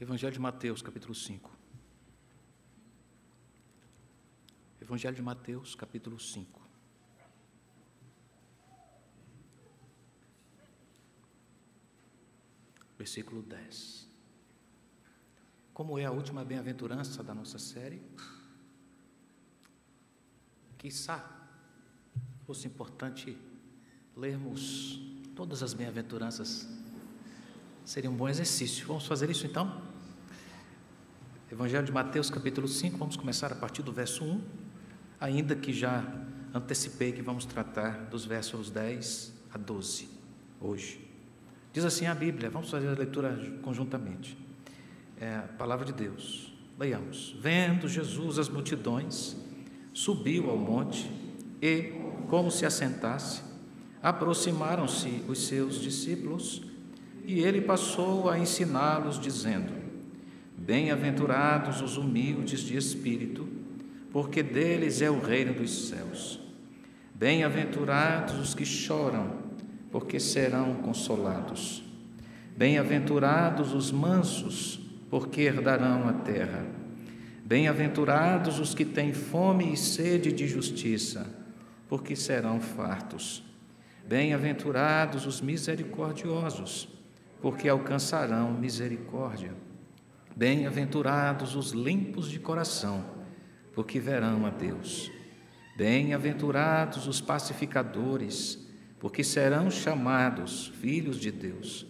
Evangelho de Mateus, capítulo 5. Evangelho de Mateus, capítulo 5. Versículo 10. Como é a última bem-aventurança da nossa série? Quizá fosse importante lermos todas as bem-aventuranças Seria um bom exercício. Vamos fazer isso então? Evangelho de Mateus, capítulo 5, vamos começar a partir do verso 1, ainda que já antecipei que vamos tratar dos versos 10 a 12 hoje. Diz assim a Bíblia, vamos fazer a leitura conjuntamente. É a palavra de Deus. Leiamos. Vendo Jesus as multidões, subiu ao monte e, como se assentasse, aproximaram-se os seus discípulos e ele passou a ensiná-los, dizendo: Bem-aventurados os humildes de espírito, porque deles é o reino dos céus. Bem-aventurados os que choram, porque serão consolados. Bem-aventurados os mansos, porque herdarão a terra. Bem-aventurados os que têm fome e sede de justiça, porque serão fartos. Bem-aventurados os misericordiosos, porque alcançarão misericórdia. Bem-aventurados os limpos de coração, porque verão a Deus. Bem-aventurados os pacificadores, porque serão chamados filhos de Deus.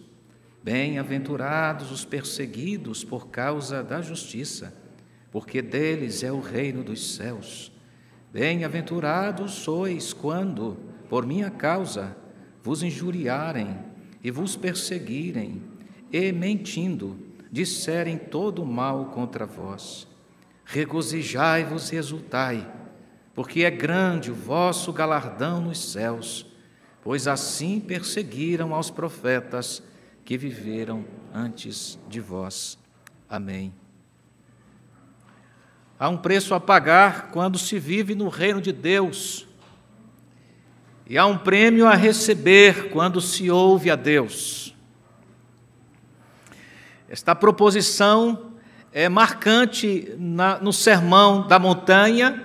Bem-aventurados os perseguidos por causa da justiça, porque deles é o reino dos céus. Bem-aventurados sois quando, por minha causa, vos injuriarem e vos perseguirem, e mentindo, disserem todo o mal contra vós. Regozijai-vos e exultai, porque é grande o vosso galardão nos céus, pois assim perseguiram aos profetas que viveram antes de vós. Amém. Há um preço a pagar quando se vive no reino de Deus e há um prêmio a receber quando se ouve a Deus. Esta proposição é marcante na, no Sermão da Montanha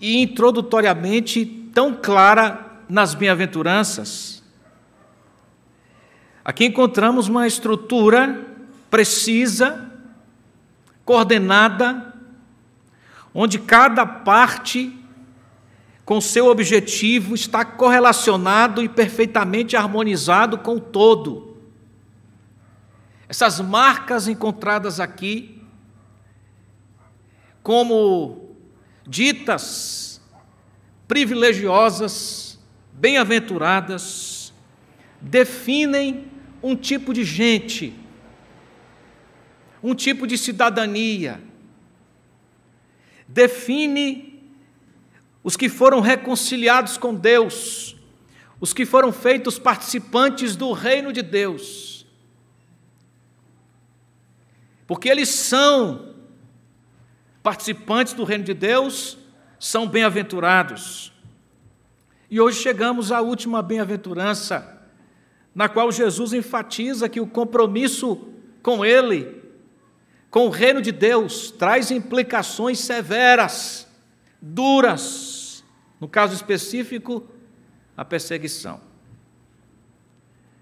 e introdutoriamente tão clara nas Bem-aventuranças. Aqui encontramos uma estrutura precisa, coordenada, onde cada parte com seu objetivo está correlacionado e perfeitamente harmonizado com o todo. Essas marcas encontradas aqui, como ditas privilegiosas, bem-aventuradas, definem um tipo de gente, um tipo de cidadania, define os que foram reconciliados com Deus, os que foram feitos participantes do reino de Deus. Porque eles são participantes do reino de Deus, são bem-aventurados. E hoje chegamos à última bem-aventurança, na qual Jesus enfatiza que o compromisso com Ele, com o reino de Deus, traz implicações severas duras, no caso específico, a perseguição.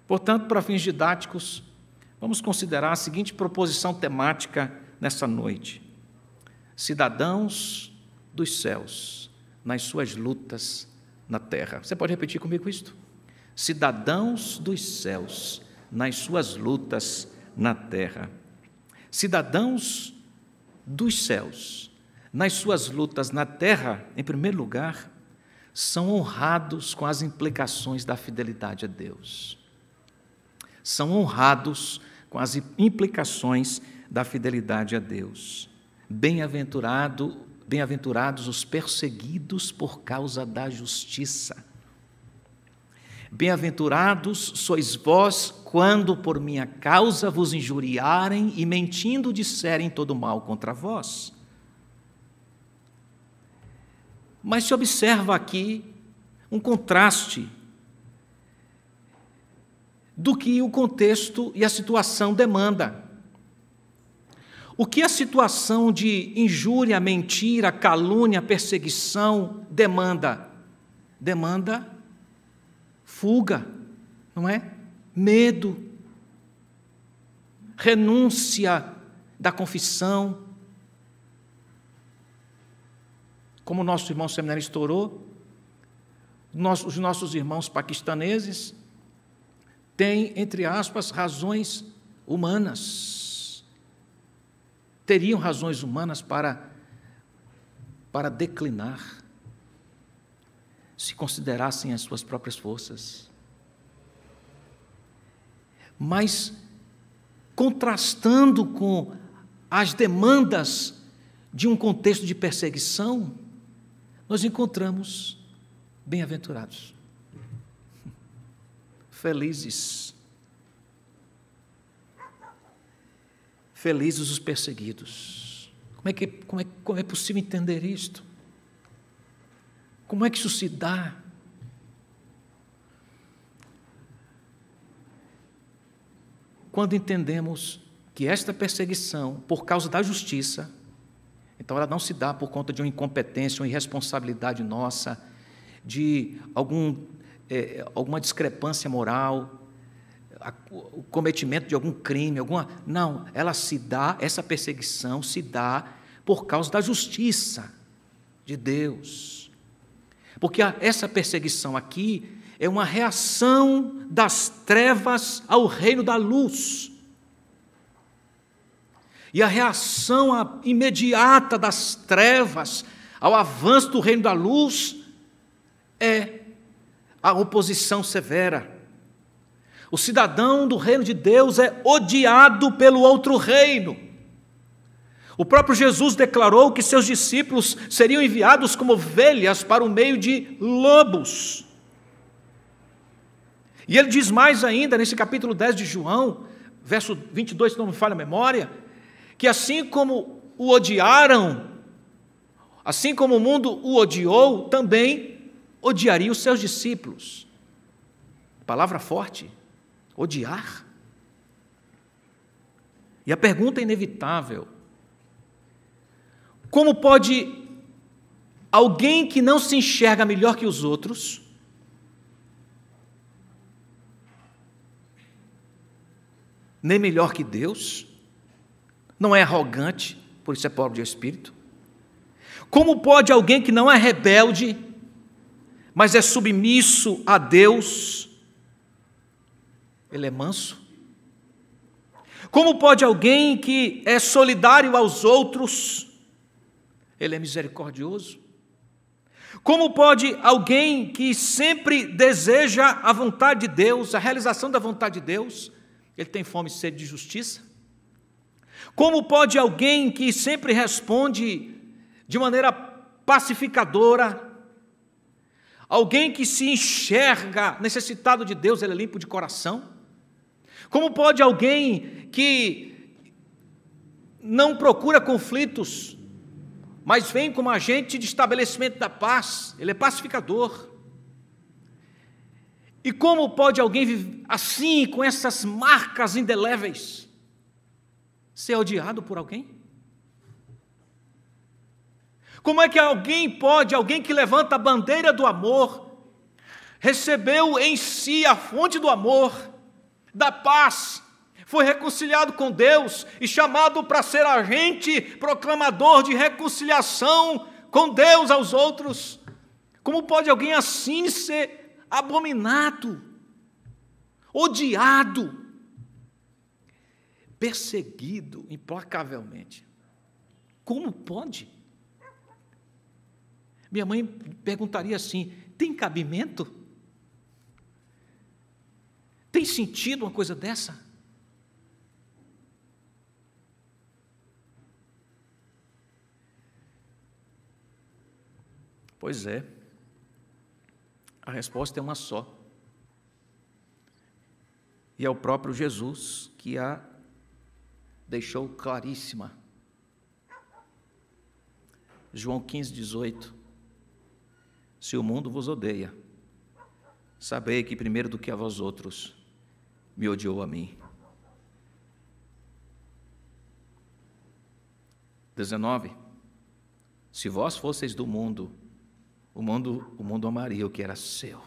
Portanto, para fins didáticos, vamos considerar a seguinte proposição temática nessa noite: cidadãos dos céus nas suas lutas na terra. Você pode repetir comigo isto? Cidadãos dos céus nas suas lutas na terra. Cidadãos dos céus nas suas lutas na terra, em primeiro lugar, são honrados com as implicações da fidelidade a Deus. São honrados com as implicações da fidelidade a Deus. Bem-aventurado, bem-aventurados os perseguidos por causa da justiça. Bem-aventurados sois vós quando por minha causa vos injuriarem e mentindo disserem todo mal contra vós. Mas se observa aqui um contraste do que o contexto e a situação demanda. O que a situação de injúria, mentira, calúnia, perseguição demanda? Demanda fuga, não é? Medo, renúncia da confissão, como o nosso irmão seminarista orou, os nossos irmãos paquistaneses têm, entre aspas, razões humanas. Teriam razões humanas para, para declinar, se considerassem as suas próprias forças. Mas, contrastando com as demandas de um contexto de perseguição, nós encontramos bem-aventurados, felizes. Felizes os perseguidos. Como é, que, como, é, como é possível entender isto? Como é que isso se dá? Quando entendemos que esta perseguição, por causa da justiça, então ela não se dá por conta de uma incompetência, uma irresponsabilidade nossa, de algum, é, alguma discrepância moral, a, o cometimento de algum crime, alguma. Não, ela se dá, essa perseguição se dá por causa da justiça de Deus. Porque a, essa perseguição aqui é uma reação das trevas ao reino da luz e a reação imediata das trevas ao avanço do reino da luz é a oposição severa. O cidadão do reino de Deus é odiado pelo outro reino. O próprio Jesus declarou que seus discípulos seriam enviados como ovelhas para o meio de lobos. E ele diz mais ainda, nesse capítulo 10 de João, verso 22, se não me falha a memória, que assim como o odiaram, assim como o mundo o odiou, também odiaria os seus discípulos. Palavra forte, odiar. E a pergunta é inevitável: como pode alguém que não se enxerga melhor que os outros nem melhor que Deus? não é arrogante, por isso é pobre de espírito? Como pode alguém que não é rebelde, mas é submisso a Deus, ele é manso? Como pode alguém que é solidário aos outros, ele é misericordioso? Como pode alguém que sempre deseja a vontade de Deus, a realização da vontade de Deus, ele tem fome e sede de justiça? Como pode alguém que sempre responde de maneira pacificadora, alguém que se enxerga necessitado de Deus, ele é limpo de coração? Como pode alguém que não procura conflitos, mas vem como agente de estabelecimento da paz, ele é pacificador? E como pode alguém viver assim, com essas marcas indeléveis? ser odiado por alguém? Como é que alguém pode, alguém que levanta a bandeira do amor, recebeu em si a fonte do amor, da paz, foi reconciliado com Deus e chamado para ser agente proclamador de reconciliação com Deus aos outros. Como pode alguém assim ser abominado, odiado, perseguido implacavelmente. Como pode? Minha mãe perguntaria assim: tem cabimento? Tem sentido uma coisa dessa? Pois é, a resposta é uma só. E é o próprio Jesus que a deixou claríssima. João 15, 18. Se o mundo vos odeia, sabei que primeiro do que a vós outros me odiou a mim. 19. Se vós fosseis do mundo, o mundo, o mundo amaria o que era seu.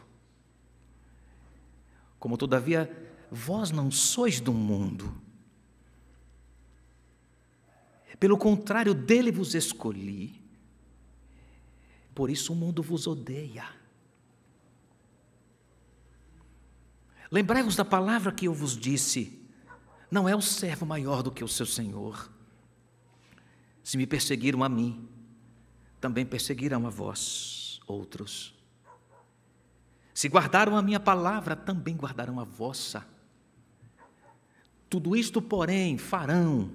Como todavia vós não sois do mundo, pelo contrário, dele vos escolhi. Por isso o mundo vos odeia. Lembrai-vos da palavra que eu vos disse: não é o servo maior do que o seu senhor. Se me perseguiram a mim, também perseguirão a vós outros. Se guardaram a minha palavra, também guardarão a vossa. Tudo isto, porém, farão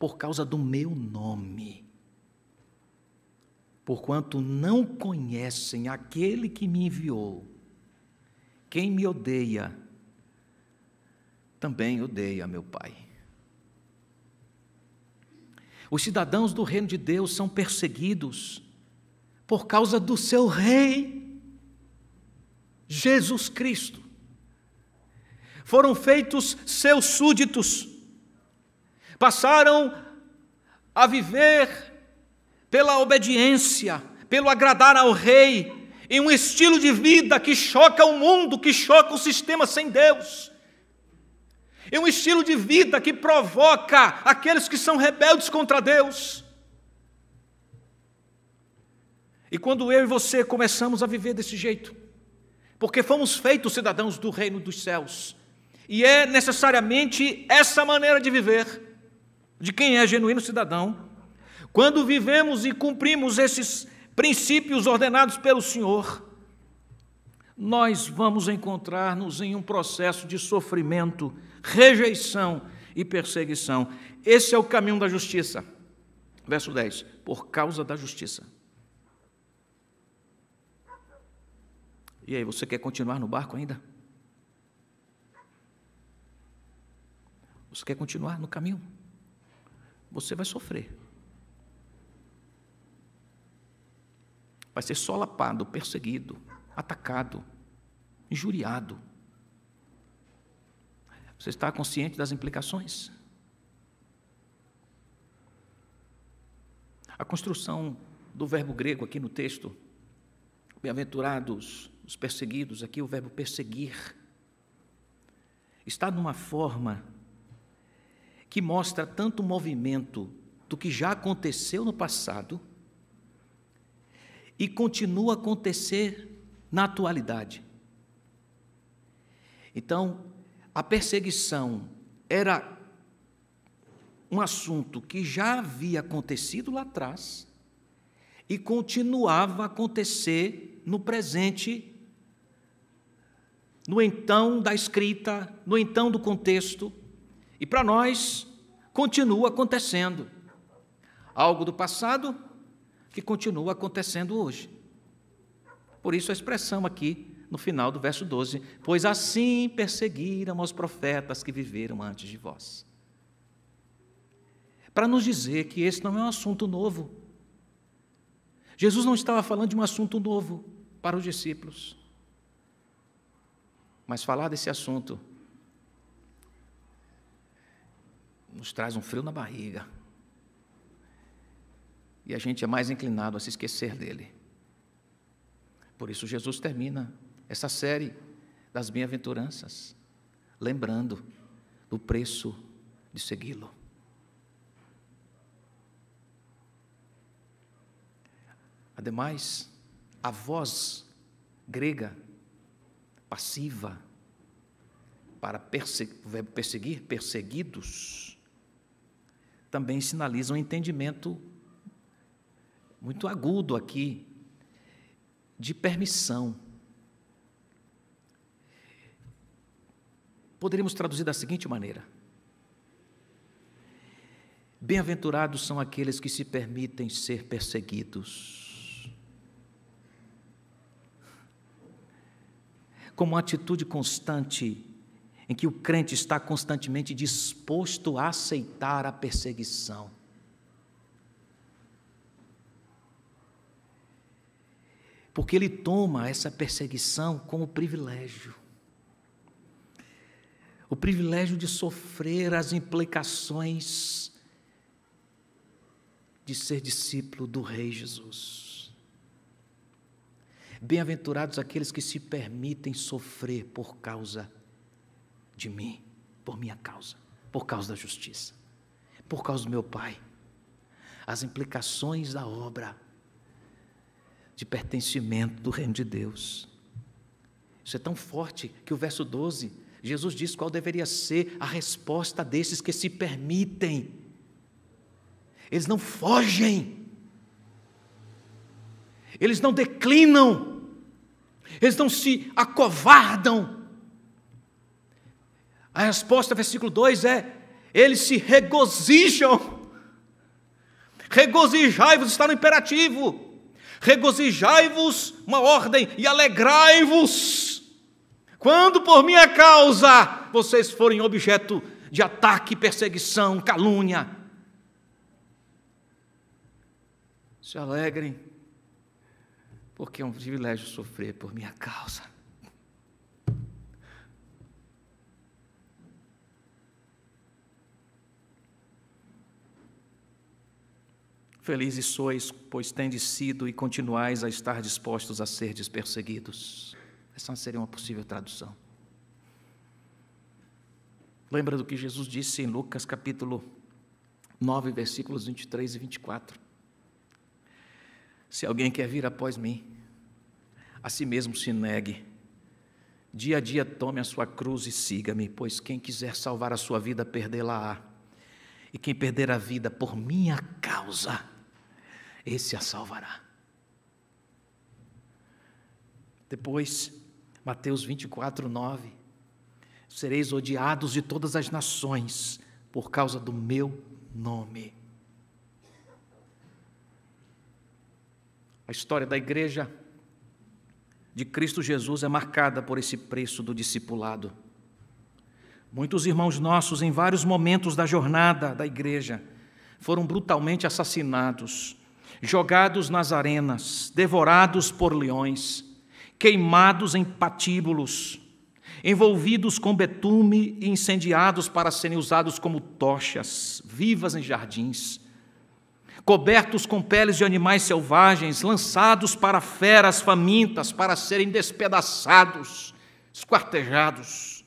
por causa do meu nome. Porquanto não conhecem aquele que me enviou. Quem me odeia, também odeia meu Pai. Os cidadãos do reino de Deus são perseguidos por causa do seu Rei, Jesus Cristo. Foram feitos seus súditos passaram a viver pela obediência, pelo agradar ao rei, em um estilo de vida que choca o mundo, que choca o sistema sem Deus. É um estilo de vida que provoca aqueles que são rebeldes contra Deus. E quando eu e você começamos a viver desse jeito, porque fomos feitos cidadãos do reino dos céus, e é necessariamente essa maneira de viver de quem é genuíno cidadão, quando vivemos e cumprimos esses princípios ordenados pelo Senhor, nós vamos encontrar-nos em um processo de sofrimento, rejeição e perseguição. Esse é o caminho da justiça. Verso 10: por causa da justiça. E aí, você quer continuar no barco ainda? Você quer continuar no caminho? você vai sofrer. Vai ser solapado, perseguido, atacado, injuriado. Você está consciente das implicações? A construção do verbo grego aqui no texto, bem-aventurados os perseguidos, aqui o verbo perseguir, está numa forma que mostra tanto movimento do que já aconteceu no passado e continua a acontecer na atualidade. Então, a perseguição era um assunto que já havia acontecido lá atrás e continuava a acontecer no presente, no então da escrita, no então do contexto. E para nós, continua acontecendo. Algo do passado que continua acontecendo hoje. Por isso a expressão aqui no final do verso 12: Pois assim perseguiram os profetas que viveram antes de vós. Para nos dizer que esse não é um assunto novo. Jesus não estava falando de um assunto novo para os discípulos. Mas falar desse assunto nos traz um frio na barriga. E a gente é mais inclinado a se esquecer dele. Por isso, Jesus termina essa série das bem-aventuranças, lembrando do preço de segui-lo. Ademais, a voz grega passiva para perseguir perseguidos também sinaliza um entendimento muito agudo aqui de permissão. Poderíamos traduzir da seguinte maneira: Bem-aventurados são aqueles que se permitem ser perseguidos. Como atitude constante em que o crente está constantemente disposto a aceitar a perseguição. Porque ele toma essa perseguição como privilégio. O privilégio de sofrer as implicações de ser discípulo do Rei Jesus. Bem-aventurados aqueles que se permitem sofrer por causa de mim, por minha causa, por causa da justiça, por causa do meu Pai. As implicações da obra de pertencimento do reino de Deus. Isso é tão forte que o verso 12, Jesus diz qual deveria ser a resposta desses que se permitem. Eles não fogem, eles não declinam, eles não se acovardam a resposta, versículo 2 é: eles se regozijam. Regozijai-vos está no imperativo. Regozijai-vos, uma ordem, e alegrai-vos. Quando por minha causa vocês forem objeto de ataque, perseguição, calúnia, se alegrem, porque é um privilégio sofrer por minha causa. Felizes sois, pois tendes sido e continuais a estar dispostos a ser perseguidos. Essa seria uma possível tradução. Lembra do que Jesus disse em Lucas capítulo 9, versículos 23 e 24? Se alguém quer vir após mim, a si mesmo se negue. Dia a dia tome a sua cruz e siga-me, pois quem quiser salvar a sua vida, perdê-la-á. E quem perder a vida por minha causa, esse a salvará. Depois, Mateus 24, 9: Sereis odiados de todas as nações por causa do meu nome. A história da igreja de Cristo Jesus é marcada por esse preço do discipulado. Muitos irmãos nossos, em vários momentos da jornada da igreja, foram brutalmente assassinados jogados nas arenas, devorados por leões, queimados em patíbulos, envolvidos com betume e incendiados para serem usados como tochas, vivas em jardins, cobertos com peles de animais selvagens, lançados para feras famintas para serem despedaçados, esquartejados,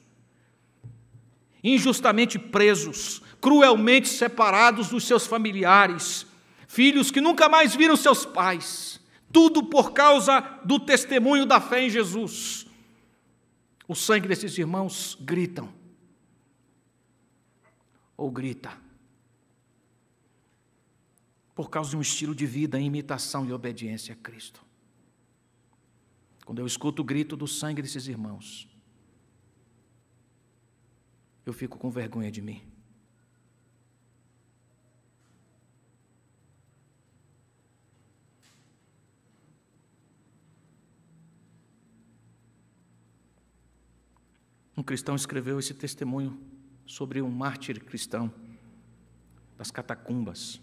injustamente presos, cruelmente separados dos seus familiares, filhos que nunca mais viram seus pais, tudo por causa do testemunho da fé em Jesus. O sangue desses irmãos gritam, ou grita, por causa de um estilo de vida em imitação e obediência a Cristo. Quando eu escuto o grito do sangue desses irmãos, eu fico com vergonha de mim. Um cristão escreveu esse testemunho sobre um mártir cristão das catacumbas.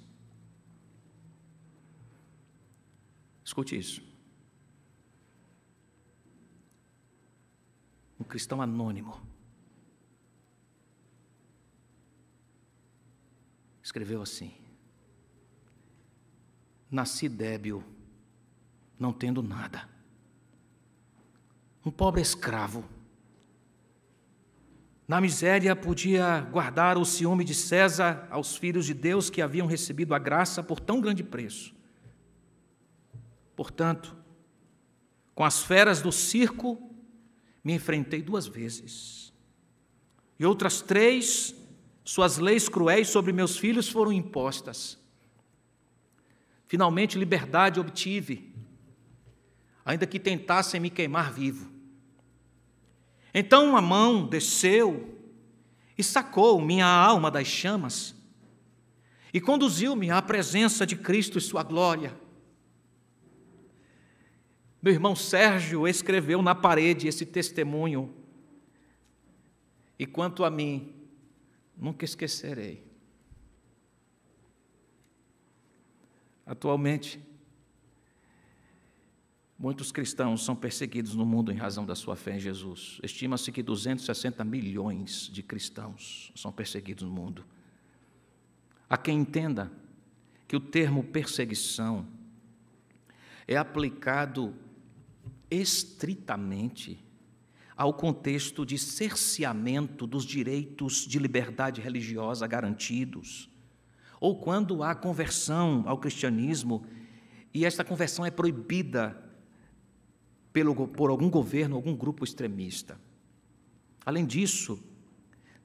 Escute isso. Um cristão anônimo escreveu assim: Nasci débil, não tendo nada. Um pobre escravo na miséria podia guardar o ciúme de César aos filhos de Deus que haviam recebido a graça por tão grande preço. Portanto, com as feras do circo, me enfrentei duas vezes. E outras três, suas leis cruéis sobre meus filhos foram impostas. Finalmente, liberdade obtive, ainda que tentassem me queimar vivo. Então uma mão desceu e sacou minha alma das chamas e conduziu-me à presença de Cristo e Sua glória. Meu irmão Sérgio escreveu na parede esse testemunho. E quanto a mim, nunca esquecerei. Atualmente, Muitos cristãos são perseguidos no mundo em razão da sua fé em Jesus. Estima-se que 260 milhões de cristãos são perseguidos no mundo. Há quem entenda que o termo perseguição é aplicado estritamente ao contexto de cerceamento dos direitos de liberdade religiosa garantidos, ou quando há conversão ao cristianismo e esta conversão é proibida pelo, por algum governo, algum grupo extremista. Além disso,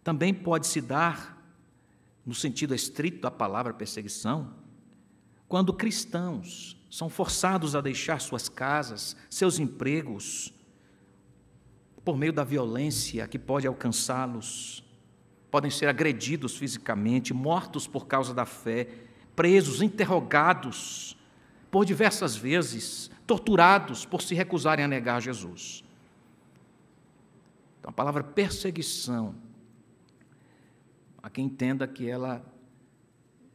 também pode se dar, no sentido estrito da palavra perseguição, quando cristãos são forçados a deixar suas casas, seus empregos, por meio da violência que pode alcançá-los. Podem ser agredidos fisicamente, mortos por causa da fé, presos, interrogados por diversas vezes, torturados por se recusarem a negar Jesus. Então, a palavra perseguição, a quem entenda que ela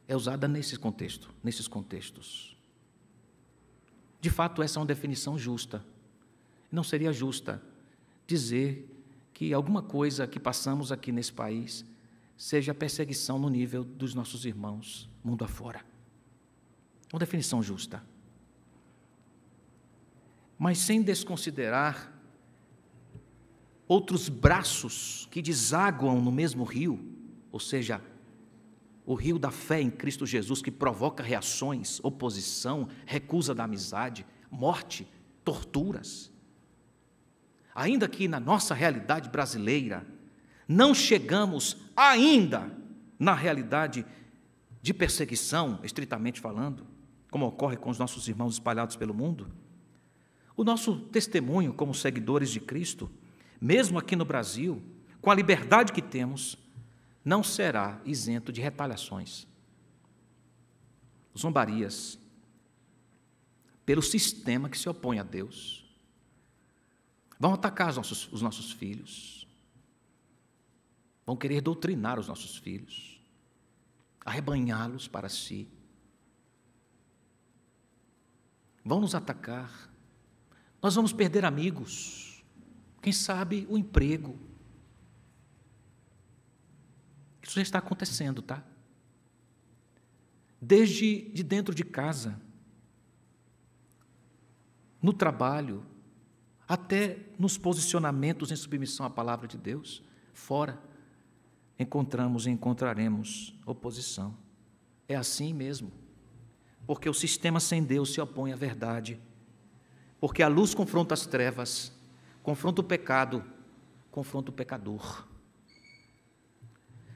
é usada nesse contexto, nesses contextos. De fato, essa é uma definição justa. Não seria justa dizer que alguma coisa que passamos aqui nesse país seja perseguição no nível dos nossos irmãos mundo afora. Uma definição justa mas sem desconsiderar outros braços que desaguam no mesmo rio, ou seja, o rio da fé em Cristo Jesus que provoca reações, oposição, recusa da amizade, morte, torturas. Ainda que na nossa realidade brasileira, não chegamos ainda na realidade de perseguição, estritamente falando, como ocorre com os nossos irmãos espalhados pelo mundo, o nosso testemunho como seguidores de Cristo, mesmo aqui no Brasil, com a liberdade que temos, não será isento de retaliações, zombarias, pelo sistema que se opõe a Deus. Vão atacar os nossos, os nossos filhos, vão querer doutrinar os nossos filhos, arrebanhá-los para si. Vão nos atacar, nós vamos perder amigos, quem sabe o emprego. Isso já está acontecendo, tá? Desde de dentro de casa, no trabalho, até nos posicionamentos em submissão à palavra de Deus, fora, encontramos e encontraremos oposição. É assim mesmo, porque o sistema sem Deus se opõe à verdade porque a luz confronta as trevas, confronta o pecado, confronta o pecador.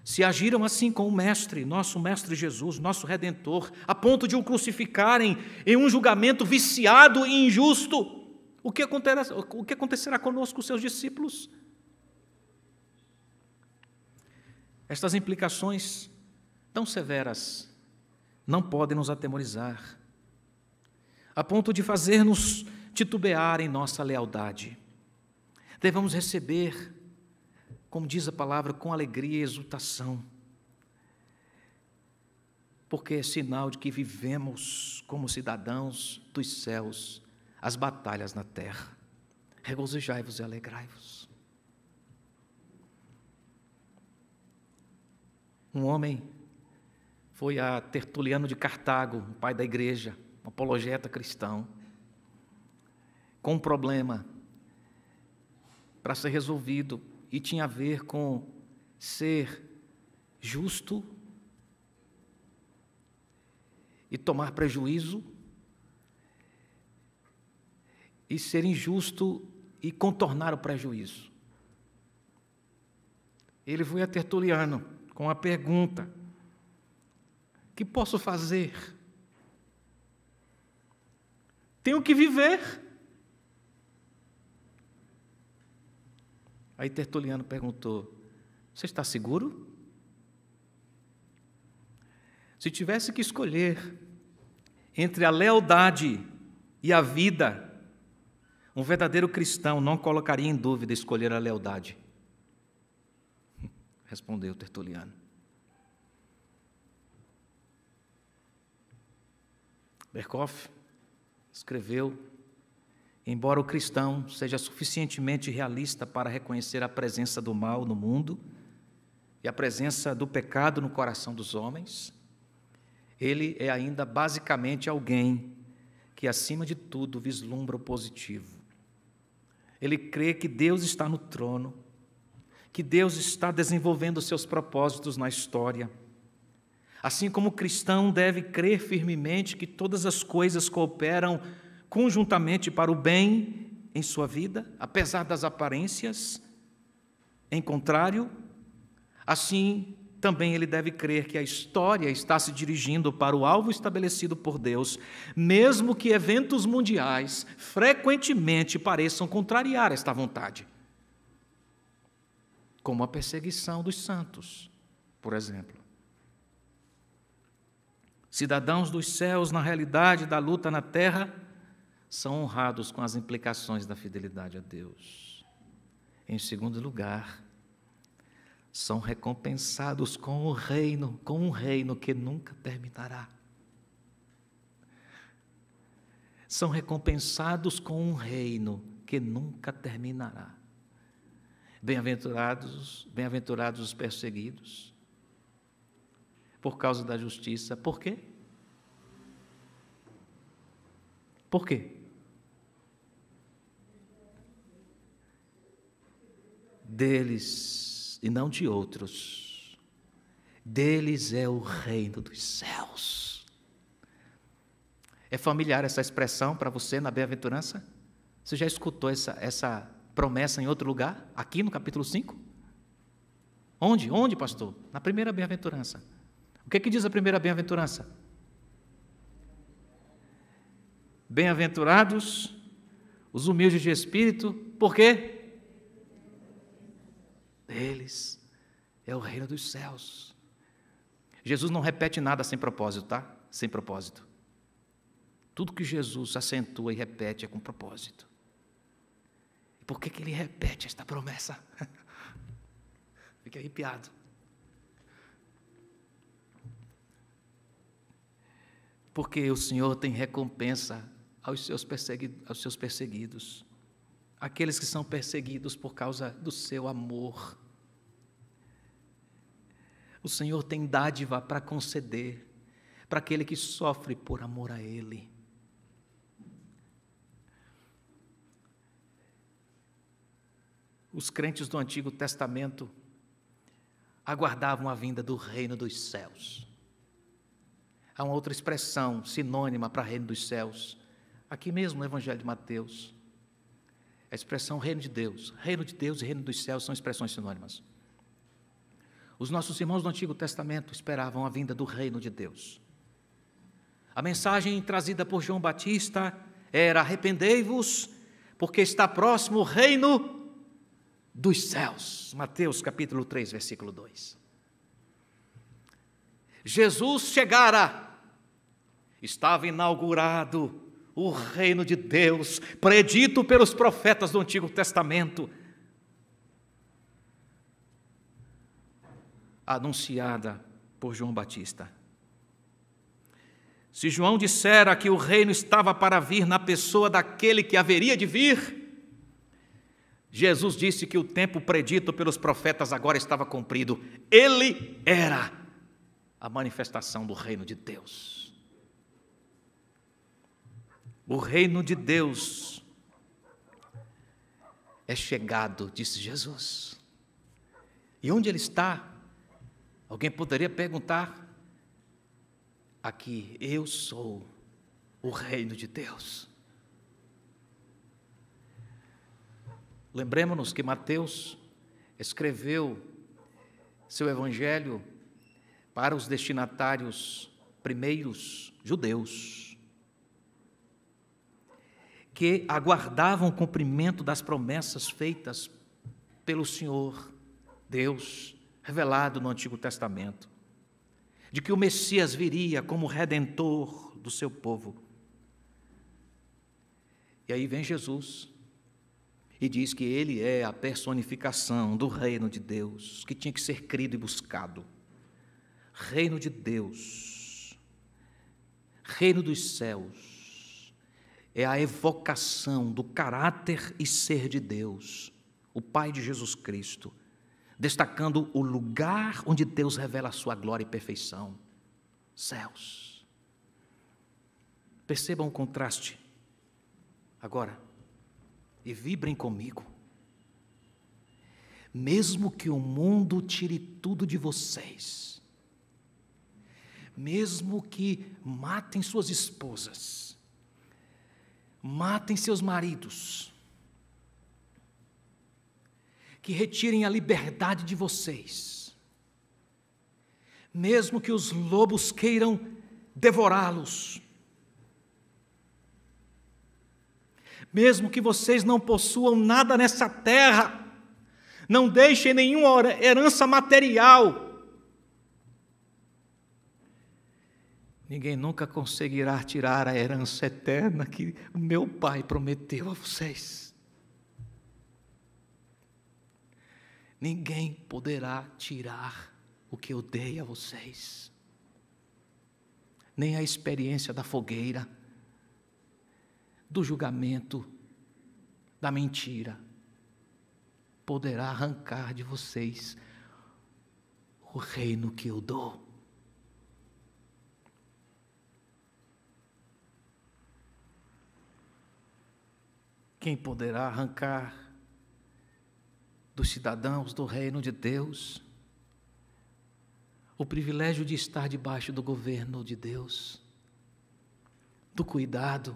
Se agiram assim com o Mestre, nosso Mestre Jesus, nosso Redentor, a ponto de o crucificarem em um julgamento viciado e injusto, o que acontecerá, o que acontecerá conosco, seus discípulos? Estas implicações tão severas não podem nos atemorizar, a ponto de fazer-nos titubear em nossa lealdade. Devemos receber, como diz a palavra, com alegria e exultação, porque é sinal de que vivemos como cidadãos dos céus as batalhas na terra. Regozijai-vos e alegrai-vos. Um homem foi a Tertuliano de Cartago, pai da igreja, um apologeta cristão com um problema para ser resolvido e tinha a ver com ser justo e tomar prejuízo e ser injusto e contornar o prejuízo. Ele foi a Tertuliano com a pergunta: que posso fazer? Tenho que viver. Aí Tertuliano perguntou: Você está seguro? Se tivesse que escolher entre a lealdade e a vida, um verdadeiro cristão não colocaria em dúvida escolher a lealdade. Respondeu Tertuliano. Berkoff escreveu Embora o cristão seja suficientemente realista para reconhecer a presença do mal no mundo e a presença do pecado no coração dos homens, ele é ainda basicamente alguém que, acima de tudo, vislumbra o positivo. Ele crê que Deus está no trono, que Deus está desenvolvendo seus propósitos na história. Assim como o cristão deve crer firmemente que todas as coisas cooperam conjuntamente para o bem em sua vida, apesar das aparências. Em contrário, assim também ele deve crer que a história está se dirigindo para o alvo estabelecido por Deus, mesmo que eventos mundiais frequentemente pareçam contrariar esta vontade, como a perseguição dos santos, por exemplo. Cidadãos dos céus, na realidade da luta na terra, são honrados com as implicações da fidelidade a Deus. Em segundo lugar, são recompensados com o reino, com um reino que nunca terminará. São recompensados com um reino que nunca terminará. Bem-aventurados, bem-aventurados os perseguidos por causa da justiça. Por quê? Por quê? Deles e não de outros. Deles é o reino dos céus. É familiar essa expressão para você na bem-aventurança? Você já escutou essa, essa promessa em outro lugar? Aqui no capítulo 5? Onde? Onde, pastor? Na primeira bem-aventurança. O que, é que diz a primeira bem-aventurança? Bem-aventurados os humildes de espírito, por quê? Deles é o reino dos céus. Jesus não repete nada sem propósito, tá? Sem propósito. Tudo que Jesus acentua e repete é com propósito. Por que, que ele repete esta promessa? Fiquei arrepiado. Porque o Senhor tem recompensa aos seus, aos seus perseguidos, aqueles que são perseguidos por causa do seu amor. O Senhor tem dádiva para conceder para aquele que sofre por amor a Ele. Os crentes do Antigo Testamento aguardavam a vinda do reino dos céus. Há uma outra expressão sinônima para reino dos céus, Aqui mesmo no Evangelho de Mateus, a expressão reino de Deus, reino de Deus e reino dos céus são expressões sinônimas. Os nossos irmãos do Antigo Testamento esperavam a vinda do reino de Deus. A mensagem trazida por João Batista era: arrependei-vos, porque está próximo o reino dos céus. Mateus capítulo 3, versículo 2. Jesus chegara, estava inaugurado o reino de Deus, predito pelos profetas do Antigo Testamento, anunciada por João Batista. Se João dissera que o reino estava para vir na pessoa daquele que haveria de vir, Jesus disse que o tempo predito pelos profetas agora estava cumprido. Ele era a manifestação do reino de Deus. O reino de Deus é chegado, disse Jesus. E onde ele está? Alguém poderia perguntar: aqui, eu sou o reino de Deus. Lembremos-nos que Mateus escreveu seu evangelho para os destinatários primeiros judeus que aguardavam o cumprimento das promessas feitas pelo Senhor Deus, revelado no Antigo Testamento, de que o Messias viria como redentor do seu povo. E aí vem Jesus e diz que ele é a personificação do reino de Deus, que tinha que ser crido e buscado. Reino de Deus, reino dos céus é a evocação do caráter e ser de Deus, o Pai de Jesus Cristo, destacando o lugar onde Deus revela a sua glória e perfeição céus. Percebam o contraste agora e vibrem comigo. Mesmo que o mundo tire tudo de vocês, mesmo que matem suas esposas, matem seus maridos, que retirem a liberdade de vocês, mesmo que os lobos queiram devorá-los, mesmo que vocês não possuam nada nessa terra, não deixem nenhuma herança material, Ninguém nunca conseguirá tirar a herança eterna que o meu Pai prometeu a vocês. Ninguém poderá tirar o que eu dei a vocês. Nem a experiência da fogueira, do julgamento, da mentira, poderá arrancar de vocês o reino que eu dou. Quem poderá arrancar dos cidadãos do reino de Deus o privilégio de estar debaixo do governo de Deus, do cuidado,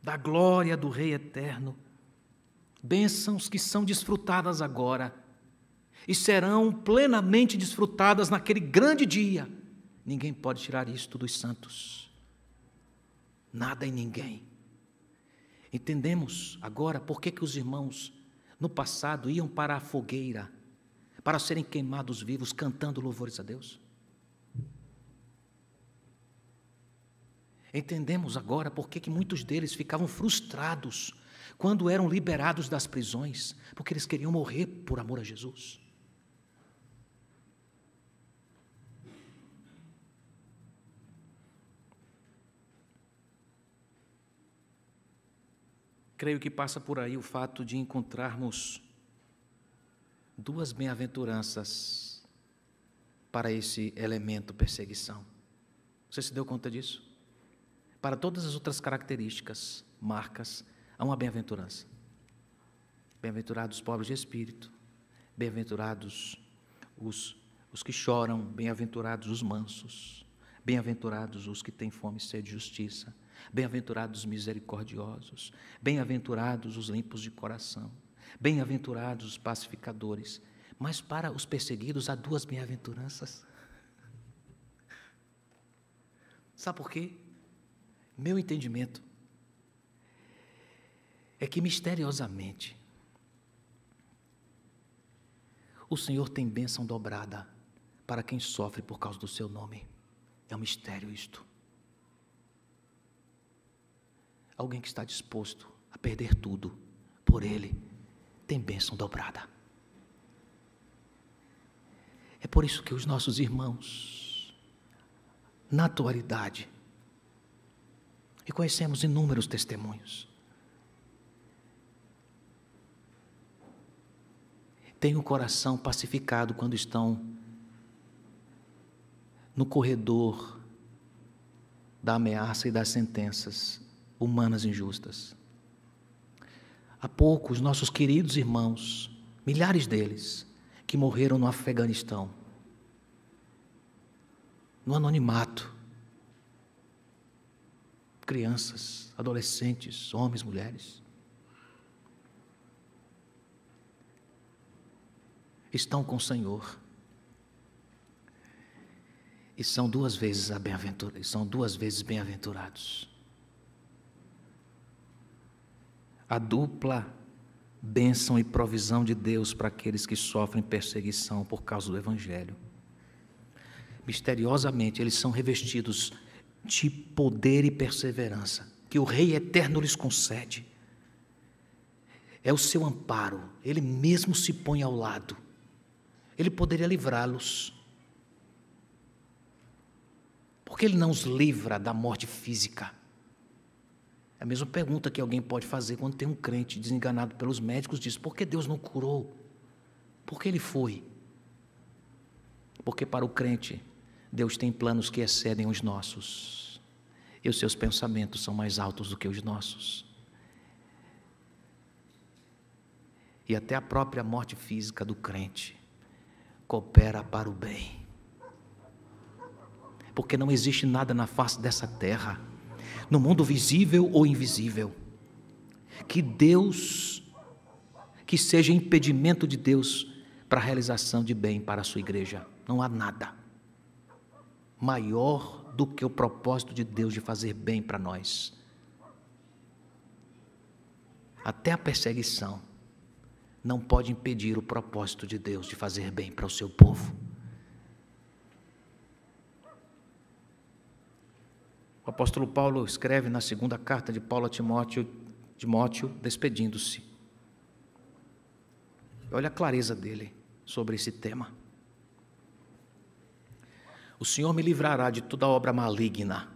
da glória do Rei eterno? Bênçãos que são desfrutadas agora e serão plenamente desfrutadas naquele grande dia. Ninguém pode tirar isto dos santos. Nada e ninguém. Entendemos agora por que, que os irmãos no passado iam para a fogueira para serem queimados vivos cantando louvores a Deus? Entendemos agora por que, que muitos deles ficavam frustrados quando eram liberados das prisões, porque eles queriam morrer por amor a Jesus. Creio que passa por aí o fato de encontrarmos duas bem-aventuranças para esse elemento perseguição. Você se deu conta disso? Para todas as outras características, marcas, há uma bem-aventurança. Bem-aventurados os pobres de espírito, bem-aventurados os, os que choram, bem-aventurados os mansos, bem-aventurados os que têm fome e sede de justiça, Bem-aventurados os misericordiosos, bem-aventurados os limpos de coração, bem-aventurados os pacificadores. Mas para os perseguidos há duas bem-aventuranças. Sabe por quê? Meu entendimento é que misteriosamente o Senhor tem bênção dobrada para quem sofre por causa do seu nome. É um mistério isto. Alguém que está disposto a perder tudo por Ele tem bênção dobrada. É por isso que os nossos irmãos, na atualidade, e conhecemos inúmeros testemunhos, têm o coração pacificado quando estão no corredor da ameaça e das sentenças humanas injustas. Há pouco, os nossos queridos irmãos, milhares deles, que morreram no Afeganistão, no anonimato. Crianças, adolescentes, homens, mulheres. Estão com o Senhor. E são duas vezes bem são duas vezes bem-aventurados. a dupla bênção e provisão de Deus para aqueles que sofrem perseguição por causa do Evangelho. Misteriosamente, eles são revestidos de poder e perseverança que o Rei Eterno lhes concede. É o seu amparo, ele mesmo se põe ao lado. Ele poderia livrá-los. Porque ele não os livra da morte física é a mesma pergunta que alguém pode fazer quando tem um crente desenganado pelos médicos, diz: por que Deus não curou? Por que ele foi? Porque para o crente, Deus tem planos que excedem os nossos, e os seus pensamentos são mais altos do que os nossos. E até a própria morte física do crente coopera para o bem. Porque não existe nada na face dessa terra no mundo visível ou invisível. Que Deus, que seja impedimento de Deus para a realização de bem para a sua igreja. Não há nada maior do que o propósito de Deus de fazer bem para nós. Até a perseguição não pode impedir o propósito de Deus de fazer bem para o seu povo. O apóstolo Paulo escreve na segunda carta de Paulo a Timóteo, Timóteo despedindo-se. Olha a clareza dele sobre esse tema. O Senhor me livrará de toda obra maligna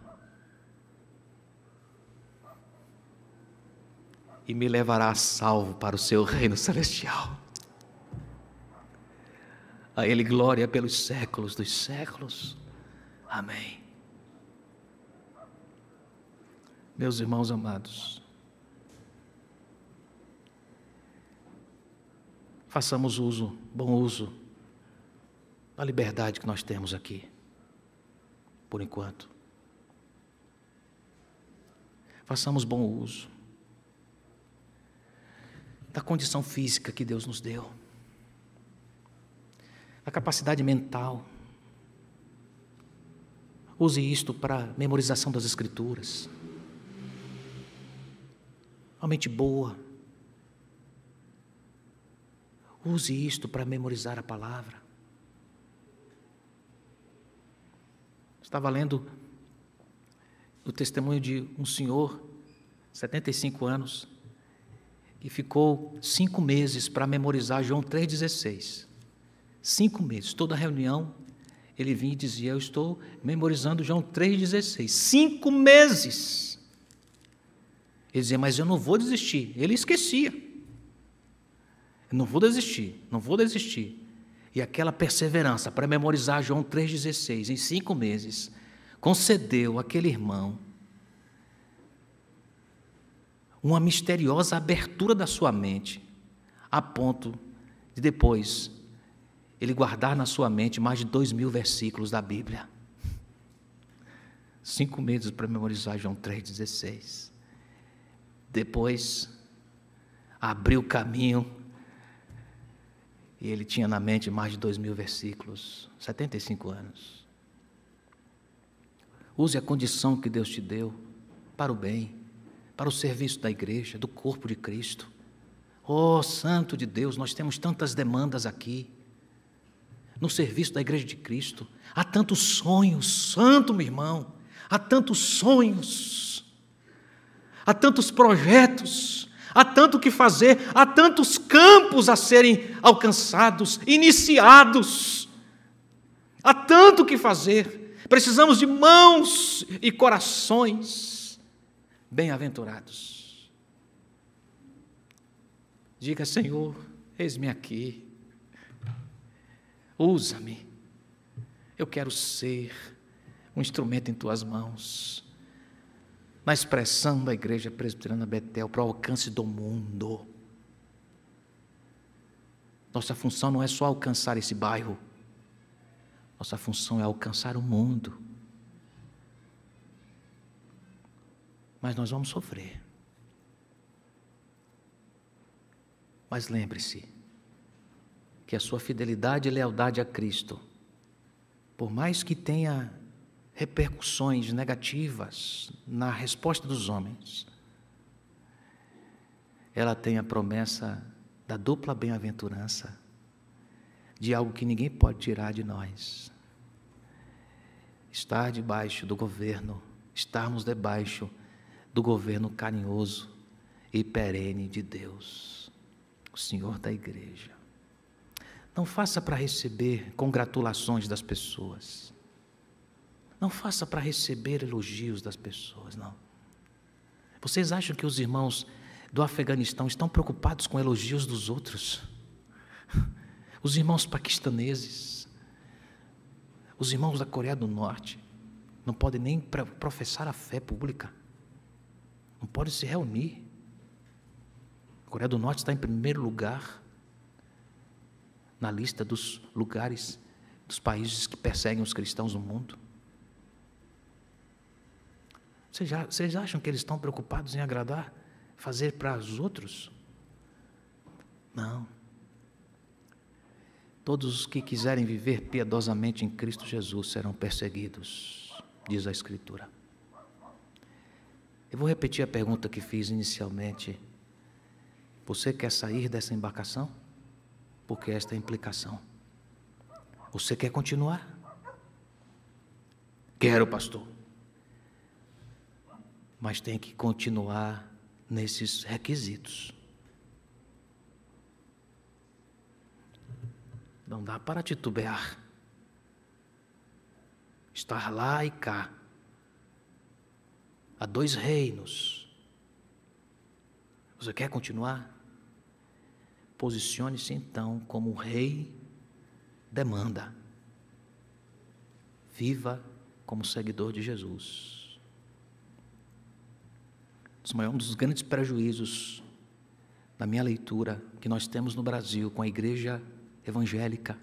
e me levará salvo para o seu reino celestial. A Ele glória pelos séculos dos séculos. Amém. meus irmãos amados. Façamos uso, bom uso, da liberdade que nós temos aqui, por enquanto. Façamos bom uso da condição física que Deus nos deu, da capacidade mental. Use isto para memorização das Escrituras uma mente boa. Use isto para memorizar a palavra. Estava lendo o testemunho de um senhor, 75 anos, que ficou cinco meses para memorizar João 3,16. Cinco meses, toda reunião, ele vinha e dizia: Eu estou memorizando João 3,16. Cinco meses! Ele dizia, mas eu não vou desistir. Ele esquecia. Eu não vou desistir, não vou desistir. E aquela perseverança para memorizar João 3,16 em cinco meses concedeu àquele irmão uma misteriosa abertura da sua mente, a ponto de depois ele guardar na sua mente mais de dois mil versículos da Bíblia. Cinco meses para memorizar João 3,16. Depois abriu o caminho e ele tinha na mente mais de dois mil versículos, 75 anos. Use a condição que Deus te deu para o bem, para o serviço da igreja, do corpo de Cristo. Oh, Santo de Deus, nós temos tantas demandas aqui, no serviço da igreja de Cristo. Há tantos sonhos, santo meu irmão, há tantos sonhos há tantos projetos, há tanto que fazer, há tantos campos a serem alcançados, iniciados. Há tanto que fazer. Precisamos de mãos e corações bem-aventurados. Diga, Senhor, eis-me aqui. Usa-me. Eu quero ser um instrumento em tuas mãos na expressão da Igreja Presbiteriana Betel para o alcance do mundo. Nossa função não é só alcançar esse bairro, nossa função é alcançar o mundo. Mas nós vamos sofrer. Mas lembre-se que a sua fidelidade e lealdade a Cristo, por mais que tenha repercussões negativas na resposta dos homens, ela tem a promessa da dupla bem-aventurança, de algo que ninguém pode tirar de nós. Estar debaixo do governo, estarmos debaixo do governo carinhoso e perene de Deus, o Senhor da Igreja. Não faça para receber congratulações das pessoas. Não faça para receber elogios das pessoas, não. Vocês acham que os irmãos do Afeganistão estão preocupados com elogios dos outros? Os irmãos paquistaneses, os irmãos da Coreia do Norte, não podem nem professar a fé pública, não podem se reunir. A Coreia do Norte está em primeiro lugar na lista dos lugares, dos países que perseguem os cristãos no mundo. Vocês, já, vocês acham que eles estão preocupados em agradar? Fazer para os outros? Não. Todos os que quiserem viver piedosamente em Cristo Jesus serão perseguidos, diz a Escritura. Eu vou repetir a pergunta que fiz inicialmente. Você quer sair dessa embarcação? Porque esta é a implicação. Você quer continuar? Quero, pastor mas tem que continuar nesses requisitos. Não dá para titubear. Estar lá e cá. Há dois reinos. Você quer continuar? Posicione-se então como o rei demanda. Viva como seguidor de Jesus um dos grandes prejuízos da minha leitura que nós temos no Brasil com a igreja evangélica.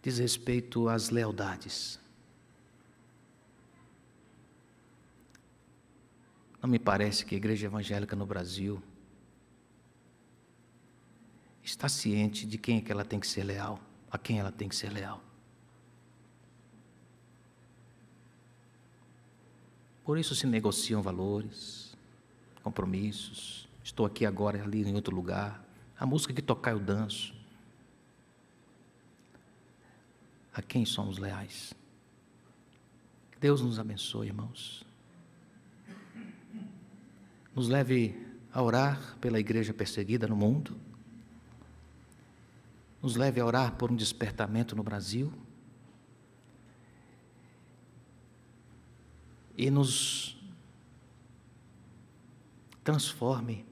Diz respeito às lealdades. Não me parece que a igreja evangélica no Brasil está ciente de quem é que ela tem que ser leal a quem ela tem que ser leal. Por isso se negociam valores, compromissos. Estou aqui agora, ali em outro lugar. A música que tocar eu danço. A quem somos leais? Deus nos abençoe, irmãos. Nos leve a orar pela igreja perseguida no mundo nos leve a orar por um despertamento no Brasil e nos transforme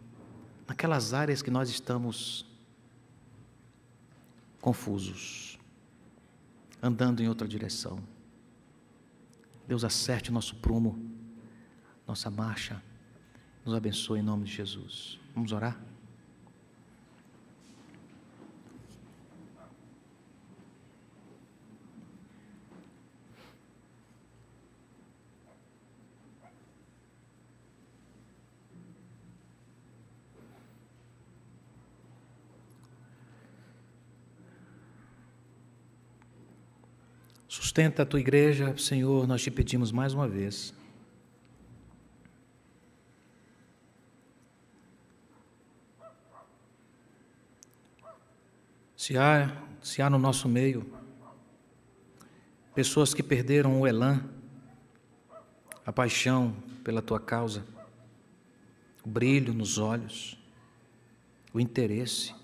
naquelas áreas que nós estamos confusos, andando em outra direção. Deus acerte o nosso prumo, nossa marcha, nos abençoe em nome de Jesus. Vamos orar? Sustenta a tua igreja, Senhor, nós te pedimos mais uma vez. Se há, se há no nosso meio pessoas que perderam o elan, a paixão pela tua causa, o brilho nos olhos, o interesse,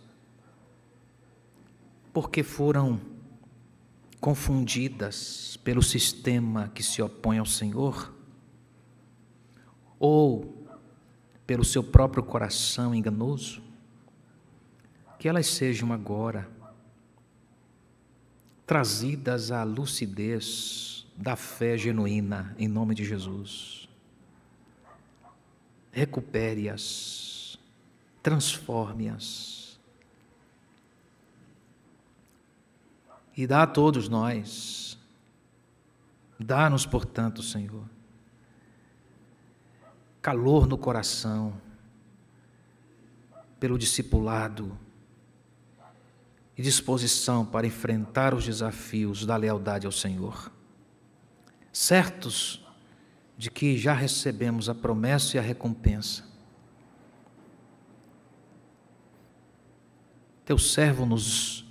porque foram confundidas pelo sistema que se opõe ao Senhor, ou pelo seu próprio coração enganoso, que elas sejam agora trazidas à lucidez da fé genuína, em nome de Jesus. Recupere-as, transforme-as e dá a todos nós. Dá-nos, portanto, Senhor, calor no coração pelo discipulado e disposição para enfrentar os desafios da lealdade ao Senhor. Certos de que já recebemos a promessa e a recompensa. Teu servo nos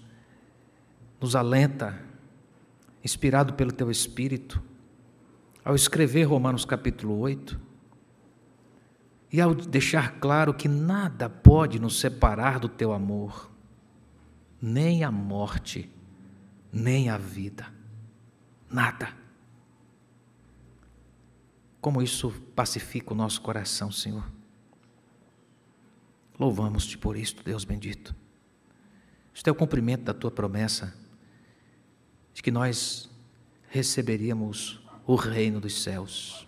nos alenta, inspirado pelo teu Espírito, ao escrever Romanos capítulo 8, e ao deixar claro que nada pode nos separar do teu amor, nem a morte, nem a vida, nada. Como isso pacifica o nosso coração, Senhor. Louvamos-te por isto, Deus bendito. Este é o cumprimento da tua promessa de que nós receberíamos o reino dos céus.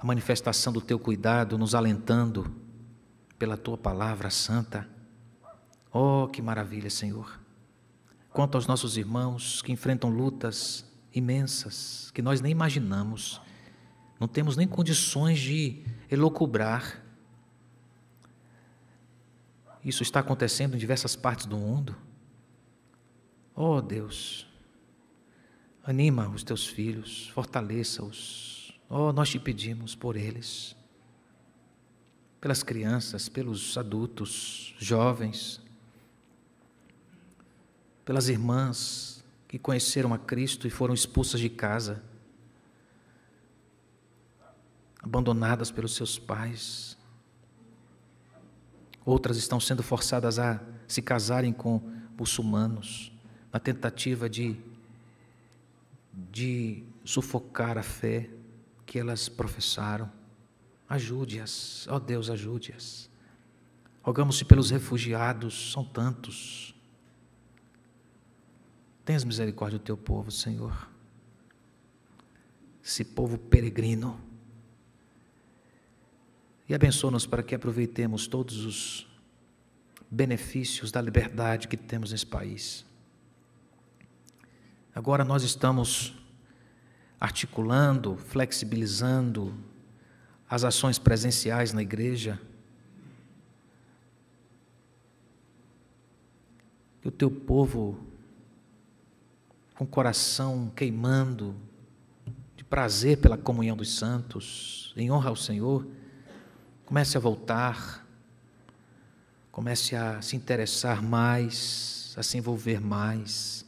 A manifestação do teu cuidado nos alentando pela tua palavra santa. Oh, que maravilha, Senhor! Quanto aos nossos irmãos que enfrentam lutas imensas que nós nem imaginamos, não temos nem condições de elocubrar. Isso está acontecendo em diversas partes do mundo. Oh Deus, anima os teus filhos, fortaleça-os. Oh, nós te pedimos por eles, pelas crianças, pelos adultos, jovens, pelas irmãs que conheceram a Cristo e foram expulsas de casa, abandonadas pelos seus pais. Outras estão sendo forçadas a se casarem com muçulmanos na tentativa de, de sufocar a fé que elas professaram. Ajude-as, ó oh Deus, ajude-as. Rogamos-te pelos refugiados, são tantos. Tens misericórdia do teu povo, Senhor. Esse povo peregrino. E abençoa-nos para que aproveitemos todos os benefícios da liberdade que temos nesse país. Agora nós estamos articulando, flexibilizando as ações presenciais na igreja. Que o teu povo, com o coração queimando, de prazer pela comunhão dos santos, em honra ao Senhor, comece a voltar, comece a se interessar mais, a se envolver mais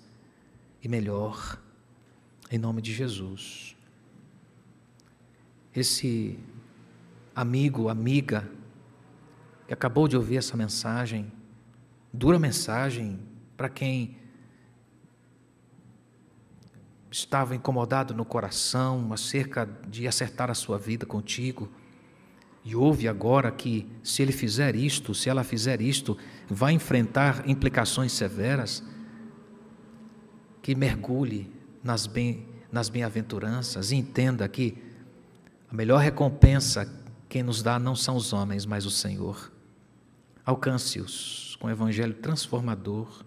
e melhor, em nome de Jesus. Esse amigo, amiga, que acabou de ouvir essa mensagem, dura mensagem para quem estava incomodado no coração acerca de acertar a sua vida contigo. E ouve agora que, se ele fizer isto, se ela fizer isto, vai enfrentar implicações severas que mergulhe nas, bem, nas bem-aventuranças e entenda que a melhor recompensa quem nos dá não são os homens, mas o Senhor. Alcance-os com o evangelho transformador,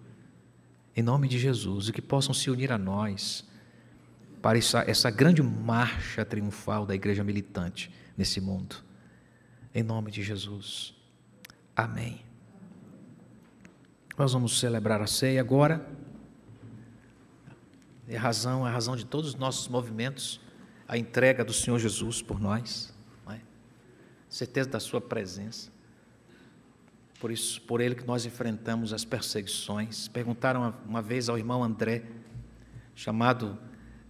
em nome de Jesus, e que possam se unir a nós para essa, essa grande marcha triunfal da igreja militante nesse mundo. Em nome de Jesus. Amém. Nós vamos celebrar a ceia agora é a razão, é a razão de todos os nossos movimentos, a entrega do Senhor Jesus por nós, é? certeza da Sua presença. Por isso, por Ele que nós enfrentamos as perseguições. Perguntaram uma, vez ao irmão André, chamado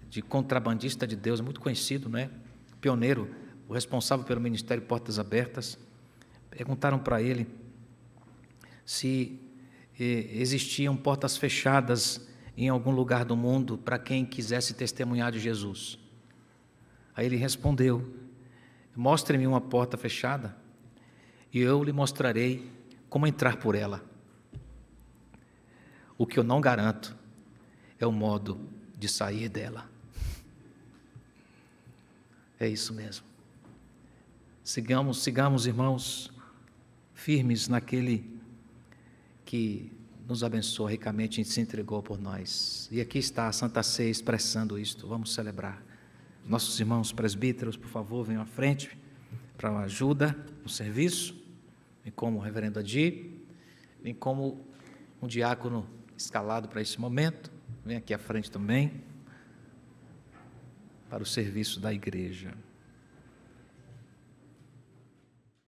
de contrabandista de Deus, muito conhecido, né? Pioneiro, o responsável pelo Ministério Portas Abertas. Perguntaram para ele se eh, existiam portas fechadas em algum lugar do mundo para quem quisesse testemunhar de Jesus. Aí ele respondeu: Mostre-me uma porta fechada, e eu lhe mostrarei como entrar por ela. O que eu não garanto é o modo de sair dela. É isso mesmo. Sigamos, sigamos, irmãos, firmes naquele que nos abençoou ricamente e se entregou por nós. E aqui está a Santa Ceia expressando isto. Vamos celebrar. Nossos irmãos presbíteros, por favor, venham à frente para uma ajuda no um serviço, Vem como o reverendo Adi, vem como um diácono escalado para esse momento, vem aqui à frente também para o serviço da igreja.